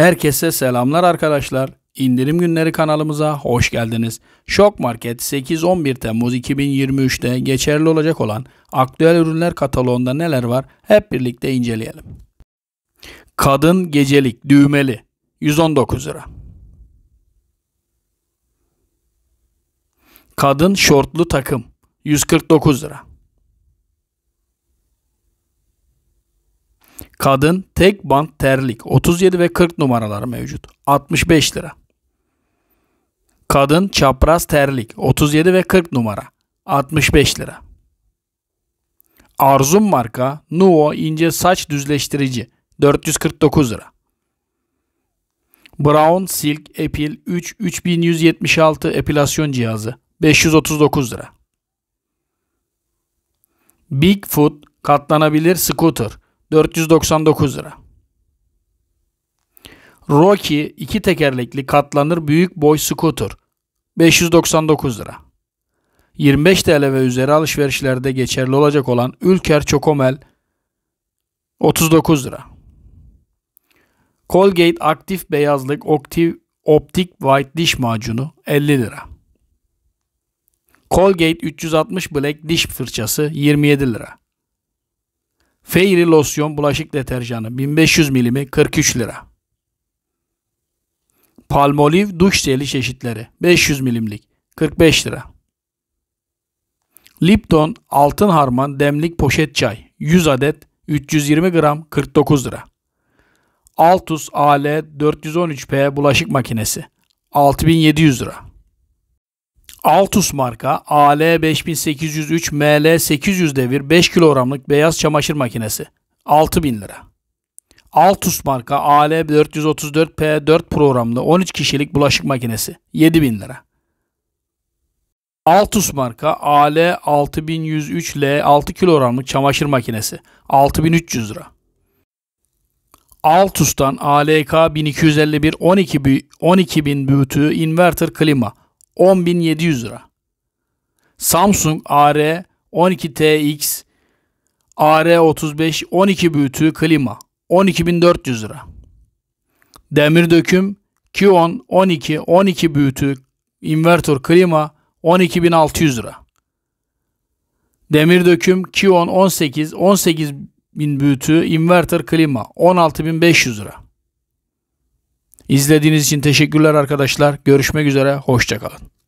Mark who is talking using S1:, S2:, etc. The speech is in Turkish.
S1: Herkese selamlar arkadaşlar. İndirim günleri kanalımıza hoş geldiniz. Şok Market 8-11 Temmuz 2023'te geçerli olacak olan aktüel ürünler kataloğunda neler var hep birlikte inceleyelim. Kadın gecelik düğmeli 119 lira. Kadın şortlu takım 149 lira. Kadın tek bant terlik 37 ve 40 numaraları mevcut. 65 lira. Kadın çapraz terlik 37 ve 40 numara 65 lira. Arzum marka Nuo ince saç düzleştirici 449 lira. Brown Silk Epil 3 3176 epilasyon cihazı 539 lira. Bigfoot katlanabilir scooter 499 lira. Rocky iki tekerlekli katlanır büyük boy scooter 599 lira. 25 TL ve üzeri alışverişlerde geçerli olacak olan Ülker Çokomel 39 lira. Colgate aktif beyazlık optik, optik white diş macunu 50 lira. Colgate 360 Black diş fırçası 27 lira. Feyri losyon bulaşık deterjanı 1500 milimi 43 lira. Palmolive duş jeli çeşitleri 500 milimlik 45 lira. Lipton altın harman demlik poşet çay 100 adet 320 gram 49 lira. Altus AL 413P bulaşık makinesi 6700 lira. Altus marka AL 5803 ML 800 devir 5 kilogramlık beyaz çamaşır makinesi 6000 lira. Altus marka AL 434 P4 programlı 13 kişilik bulaşık makinesi 7000 lira. Altus marka AL 6103 L 6 kilogramlık çamaşır makinesi 6300 lira. Altus'tan ALK 1251 12 12000 büyütü inverter klima 10.700 lira. Samsung AR 12TX AR35 12 büyütü klima 12.400 lira. Demir döküm Q Kion 12 12 büyütü inverter klima 12.600 lira. Demir döküm Q Kion 18 18 bin büyütü inverter klima 16.500 lira. İzlediğiniz için teşekkürler arkadaşlar. Görüşmek üzere. Hoşçakalın.